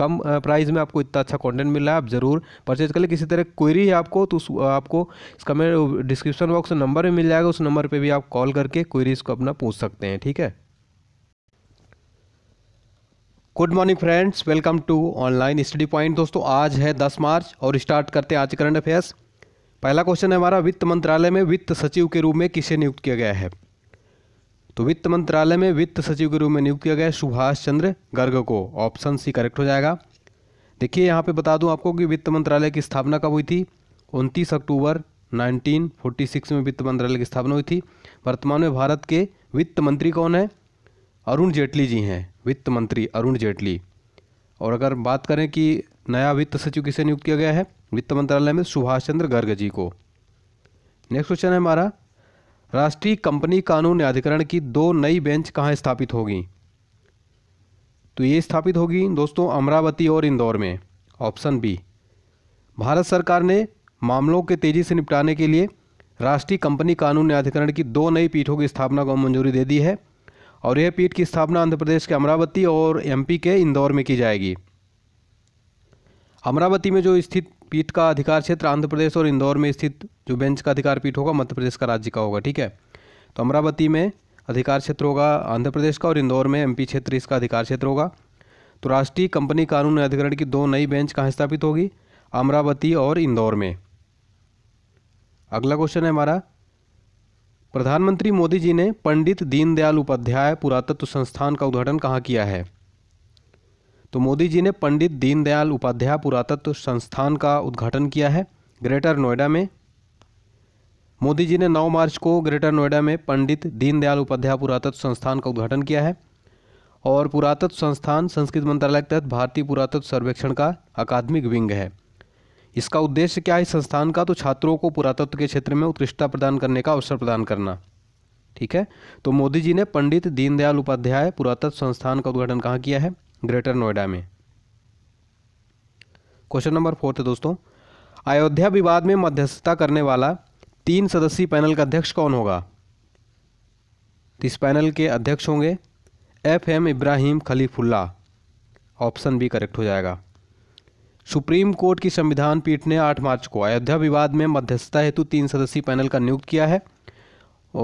कम price में आपको इतना अच्छा कंटेंट मिल रहा है आप ज़रूर परचेज कर ले किसी तरह क्वेरी है आपको तो आपको इसका मेरे डिस्क्रिप्शन बॉक्स नंबर भी मिल जाएगा उस नंबर पर भी आप कॉल करके क्वेरीज़ को अपना पूछ सकते हैं ठीक है good morning friends welcome to online study point दोस्तों आज है दस मार्च और स्टार्ट करते हैं आज करंट अफेयर्स पहला क्वेश्चन है हमारा वित्त मंत्रालय में वित्त सचिव के रूप में किसे नियुक्त किया गया है तो वित्त मंत्रालय में वित्त सचिव के रूप में नियुक्त किया गया सुभाष चंद्र गर्ग को ऑप्शन सी करेक्ट हो जाएगा देखिए यहाँ पे बता दूँ आपको कि वित्त मंत्रालय की स्थापना कब हुई थी उनतीस अक्टूबर 1946 में वित्त मंत्रालय की स्थापना हुई थी वर्तमान में भारत के वित्त मंत्री कौन है अरुण जेटली जी हैं वित्त मंत्री अरुण जेटली और अगर बात करें कि नया वित्त सचिव किसे नियुक्त किया गया है वित्त मंत्रालय में सुभाष चंद्र गर्ग जी को नेक्स्ट क्वेश्चन है हमारा राष्ट्रीय कंपनी कानून न्यायाधिकरण की दो नई बेंच कहाँ स्थापित होगी तो ये स्थापित होगी दोस्तों अमरावती और इंदौर में ऑप्शन बी भारत सरकार ने मामलों के तेजी से निपटाने के लिए राष्ट्रीय कंपनी कानून न्यायाधिकरण की दो नई पीठों की स्थापना को मंजूरी दे दी है और यह पीठ की स्थापना आंध्र प्रदेश के अमरावती और एमपी के इंदौर में की जाएगी अमरावती में जो स्थित पीठ का अधिकार क्षेत्र आंध्र प्रदेश और इंदौर में स्थित जो बेंच का अधिकार पीठ होगा मध्य प्रदेश का राज्य का होगा ठीक है तो अमरावती में अधिकार क्षेत्र होगा आंध्र प्रदेश का और इंदौर में एमपी क्षेत्र इसका अधिकार क्षेत्र होगा तो राष्ट्रीय कंपनी कानून अधिकरण की दो नई बेंच कहाँ स्थापित होगी अमरावती और इंदौर में अगला क्वेश्चन है हमारा प्रधानमंत्री मोदी जी ने पंडित दीनदयाल उपाध्याय पुरातत्व संस्थान का उद्घाटन कहाँ किया है तो मोदी जी ने पंडित दीनदयाल उपाध्याय पुरातत्व संस्थान का उद्घाटन किया है ग्रेटर नोएडा में मोदी जी ने 9 मार्च को ग्रेटर नोएडा में पंडित दीनदयाल उपाध्याय पुरातत्व संस्थान का उद्घाटन किया है और पुरातत्व संस्थान संस्कृत मंत्रालय के तहत भारतीय पुरातत्व सर्वेक्षण का अकादमिक विंग है इसका उद्देश्य क्या है संस्थान का तो छात्रों को पुरातत्व के क्षेत्र में उत्कृष्टता प्रदान करने का अवसर प्रदान करना ठीक है तो मोदी जी ने पंडित दीनदयाल उपाध्याय पुरातत्व संस्थान का उद्घाटन कहाँ किया है ग्रेटर नोएडा में क्वेश्चन नंबर फोर्थ दोस्तों अयोध्या विवाद में मध्यस्थता करने वाला तीन सदस्यीय पैनल का अध्यक्ष कौन होगा इस पैनल के अध्यक्ष होंगे F M Ibrahim Kalifulla option B correct हो जाएगा सुप्रीम कोर्ट की संविधान पीठ ने 8 मार्च को अयोध्या विवाद में मध्यस्थता हेतु तीन सदस्यीय पैनल का नियुक्त किया है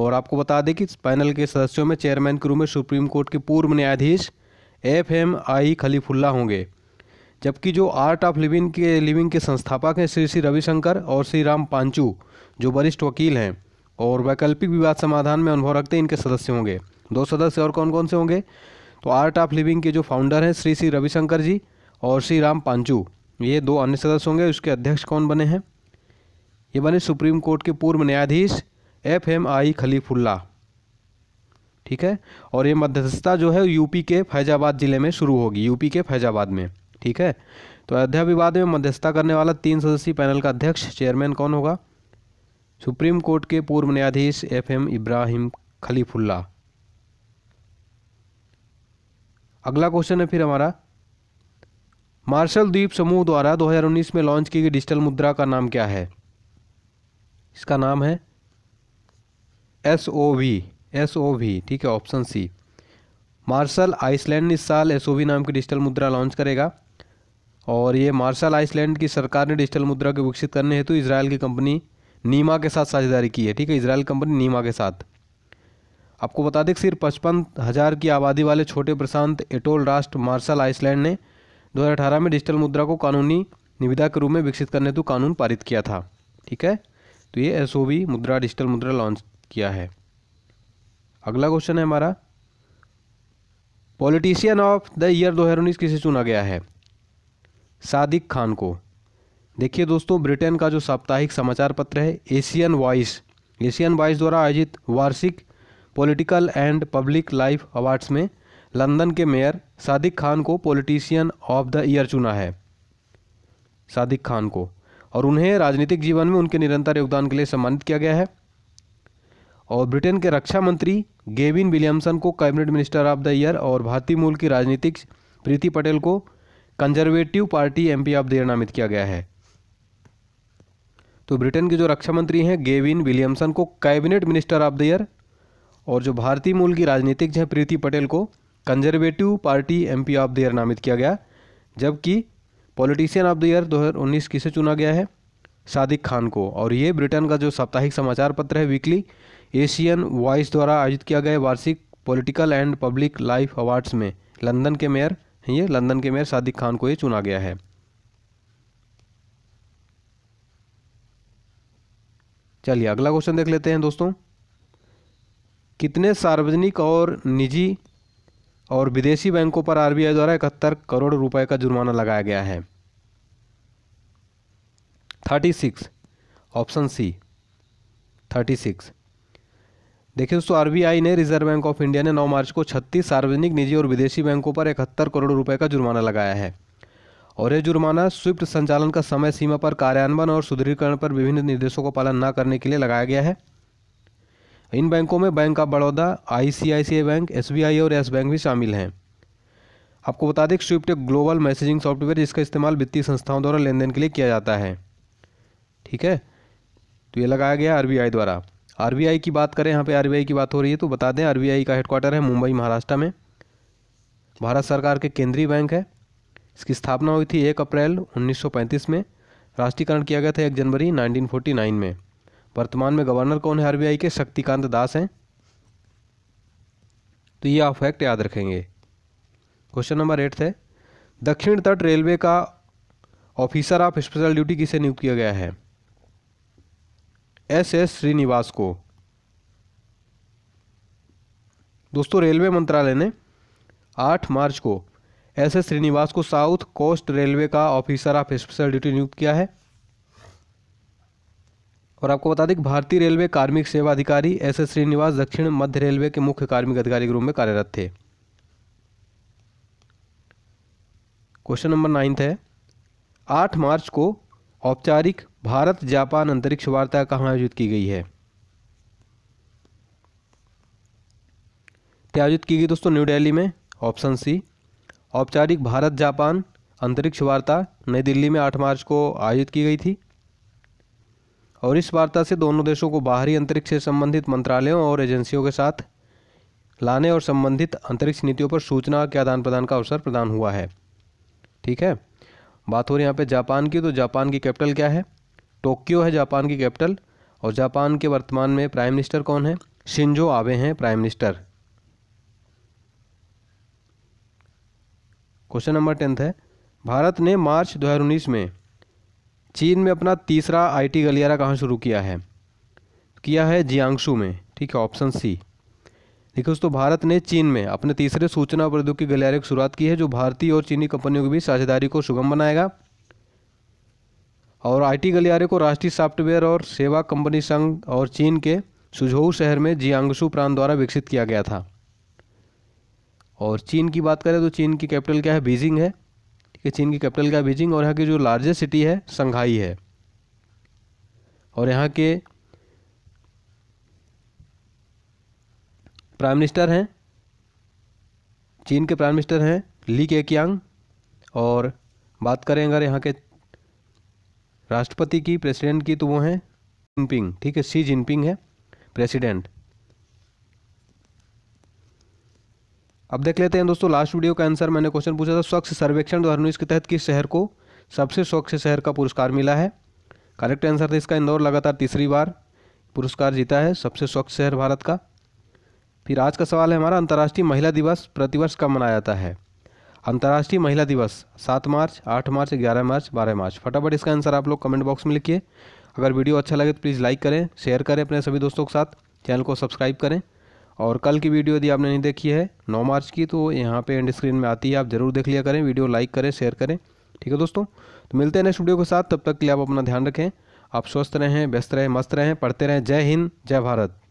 और आपको बता दें कि इस पैनल के सदस्यों में चेयरमैन के रूप में सुप्रीम कोर्ट के पूर्व न्यायाधीश एफ एम आई खलीफुल्ला होंगे जबकि जो आर्ट ऑफ लिविंग के लिविंग के संस्थापक हैं श्री श्री रविशंकर और श्री राम पांचू जो वरिष्ठ वकील हैं और वैकल्पिक विवाद समाधान में अनुभव रखते हैं इनके सदस्य होंगे दो सदस्य और कौन कौन से होंगे तो आर्ट ऑफ लिविंग के जो फाउंडर हैं श्री श्री रविशंकर जी और श्री राम पांचू ये दो अन्य सदस्य होंगे उसके अध्यक्ष कौन बने हैं ये बने सुप्रीम कोर्ट के पूर्व न्यायाधीश एफ एम आई खलीफुल्ला ठीक है और ये मध्यस्थता जो है यूपी के फैजाबाद ज़िले में शुरू होगी यूपी के फैजाबाद में ठीक है तो अयोध्या विवाद में मध्यस्थता करने वाला तीन सदस्यीय पैनल का अध्यक्ष चेयरमैन कौन होगा सुप्रीम कोर्ट के पूर्व न्यायाधीश एफ एम इब्राहिम खलीफुल्ला अगला क्वेश्चन है फिर हमारा मार्शल द्वीप समूह द्वारा 2019 में लॉन्च की गई डिजिटल मुद्रा का नाम क्या है इसका नाम है S O V S O V ठीक है ऑप्शन सी मार्शल आइसलैंड इस साल एस ओ वी नाम की डिजिटल मुद्रा लॉन्च करेगा और ये मार्शल आइसलैंड की सरकार ने डिजिटल मुद्रा को विकसित करने हेतु इसराइल की कंपनी नीमा के साथ साझेदारी की है ठीक है इसराइल कंपनी नीमा के साथ आपको बता दें कि सिर्फ पचपन हज़ार की आबादी वाले छोटे प्रशांत एटोल राष्ट्र मार्शल आइसलैंड ने 2018 में डिजिटल मुद्रा को कानूनी निविदा के रूप में विकसित करने हेतु कानून पारित किया था ठीक है तो ये एस मुद्रा डिजिटल मुद्रा लॉन्च किया है अगला क्वेश्चन है हमारा पॉलिटिशियन ऑफ द ईयर दो हज़ार उन्नीस किसे चुना गया है सादिक खान को देखिए दोस्तों ब्रिटेन का जो साप्ताहिक समाचार पत्र है एशियन वॉइस एशियन वॉइस द्वारा आयोजित वार्षिक political and public life awards में लंदन के मेयर सादिक खान को पॉलिटिशियन ऑफ द ईयर चुना है सादिक खान को और उन्हें राजनीतिक जीवन में उनके निरंतर योगदान के लिए सम्मानित किया गया है और ब्रिटेन के रक्षा मंत्री गेविन विलियमसन को cabinet minister of the year और भारतीय मूल की राजनीतिक प्रीति पटेल को Conservative Party MP of the year नामित किया गया है तो ब्रिटेन के जो रक्षा मंत्री हैं गेविन विलियमसन को cabinet minister of the year और जो भारतीय मूल की राजनीतिक हैं प्रीति पटेल को Conservative Party M of the year नामित किया गया जबकि पॉलिटिशियन ऑफ द ईयर 2019 किसे चुना गया है सादिक खान को और ये ब्रिटेन का जो साप्ताहिक समाचार पत्र है वीकली एशियन वॉइस द्वारा आयोजित किया गया वार्षिक political and public life awards में लंदन के मेयर ये लंदन के मेयर सादिक खान को ये चुना गया है चलिए अगला क्वेश्चन देख लेते हैं दोस्तों कितने सार्वजनिक और निजी और विदेशी बैंकों पर आरबीआई द्वारा इकहत्तर करोड़ रुपए का जुर्माना लगाया गया है thirty six option C thirty six देखिए दोस्तों आरबीआई ने रिजर्व बैंक ऑफ इंडिया ने 9 मार्च को 36 सार्वजनिक निजी और विदेशी बैंकों पर इकहत्तर करोड़ रुपए का जुर्माना लगाया है और यह जुर्माना स्विफ्ट संचालन का समय सीमा पर कार्यान्वयन और सुदृढ़ीकरण पर विभिन्न निर्देशों का पालन न करने के लिए लगाया गया है इन बैंकों में Bank of Baroda ICICI bank SBI और येस बैंक भी शामिल हैं आपको बता दें स्विफ्ट एक ग्लोबल मैसेजिंग सॉफ्टवेयर जिसका इस्तेमाल वित्तीय संस्थाओं द्वारा लेन देन के लिए किया जाता है ठीक है तो ये लगाया गया आर द्वारा आर की बात करें यहाँ पे आर की बात हो रही है तो बता दें आर का हेडक्वार्टर है मुंबई महाराष्ट्र में भारत सरकार के केंद्रीय बैंक है इसकी स्थापना हुई थी एक अप्रैल 1935 में राष्ट्रीयकरण किया गया था एक जनवरी 1949 में वर्तमान में गवर्नर कौन है आर के शक्तिकांत दास हैं तो ये आप फैक्ट याद रखेंगे क्वेश्चन नंबर एट थे दक्षिण तट रेलवे का ऑफिसर ऑफ स्पेशल ड्यूटी किसे नियुक्त किया गया है एस एस श्रीनिवास को दोस्तों रेलवे मंत्रालय ने 8 मार्च को एस एस श्रीनिवास को साउथ कोस्ट रेलवे का ऑफिसर ऑफ स्पेशल ड्यूटी नियुक्त किया है और आपको बता दें कि भारतीय रेलवे कार्मिक सेवा अधिकारी एस एस श्रीनिवास दक्षिण मध्य रेलवे के मुख्य कार्मिक अधिकारी के रूप में कार्यरत थे क्वेश्चन नंबर नाइन्थ है आठ मार्च को औपचारिक भारत जापान अंतरिक्ष वार्ता कहाँ आयोजित की गई है आयोजित की गई दोस्तों न्यू दिल्ली में ऑप्शन सी औपचारिक भारत जापान अंतरिक्ष वार्ता नई दिल्ली में 8 मार्च को आयोजित की गई थी और इस वार्ता से दोनों देशों को बाहरी अंतरिक्ष से संबंधित मंत्रालयों और एजेंसियों के साथ लाने और संबंधित अंतरिक्ष नीतियों पर सूचना के आदान प्रदान का अवसर प्रदान हुआ है ठीक है बात हो रही है यहाँ पे जापान की तो जापान की कैपिटल क्या है टोक्यो है जापान की कैपिटल और जापान के वर्तमान में प्राइम मिनिस्टर कौन है शिंजो आबे हैं prime minister question number tenth है भारत ने मार्च 2019 में चीन में अपना तीसरा आईटी गलियारा कहाँ शुरू किया है किया है जियांगशु में ठीक है ऑप्शन सी देखिए दोस्तों भारत ने चीन में अपने तीसरे सूचना प्रौद्योगिकी गलियारे की शुरुआत की है जो भारतीय और चीनी कंपनियों के बीच साझेदारी को सुगम बनाएगा और आईटी गलियारे को राष्ट्रीय सॉफ्टवेयर और सेवा कंपनी संघ और चीन के सुझोऊ शहर में जियांगसू प्रांत द्वारा विकसित किया गया था और चीन की बात करें तो चीन की कैपिटल क्या है बीजिंग है ठीक है चीन की कैपिटल क्या है बीजिंग और यहाँ की जो लार्जेस्ट सिटी है संघाई है और यहाँ के प्राइम मिनिस्टर हैं चीन के प्राइम मिनिस्टर हैं ली केकियांग और बात करें अगर यहाँ के राष्ट्रपति की प्रेसिडेंट की तो वो हैं जिनपिंग ठीक है सी जिनपिंग है प्रेसिडेंट अब देख लेते हैं दोस्तों लास्ट वीडियो का आंसर मैंने क्वेश्चन पूछा था स्वच्छ सर्वेक्षण दो हज़ार के तहत किस शहर को सबसे स्वच्छ शहर का पुरस्कार मिला है करेक्ट आंसर था इसका इंदौर लगातार तीसरी बार पुरस्कार जीता है सबसे स्वच्छ शहर भारत का फिर आज का सवाल है हमारा अंतर्राष्ट्रीय महिला दिवस प्रतिवर्ष कब मनाया जाता है अंतर्राष्ट्रीय महिला दिवस सात मार्च आठ मार्च ग्यारह मार्च बारह मार्च फटाफट इसका आंसर आप लोग कमेंट बॉक्स में लिखिए अगर वीडियो अच्छा लगे तो प्लीज़ लाइक करें शेयर करें अपने सभी दोस्तों के साथ चैनल को सब्सक्राइब करें और कल की वीडियो यदि आपने नहीं देखी है नौ मार्च की तो यहाँ पर एंड स्क्रीन में आती है आप ज़रूर देख लिया करें वीडियो लाइक करें शेयर करें ठीक है दोस्तों तो मिलते हैं नेक्स्ट वीडियो के साथ तब तक के लिए आप अपना ध्यान रखें आप स्वस्थ रहें व्यस्त रहें मस्त रहें पढ़ते रहें जय हिंद जय भारत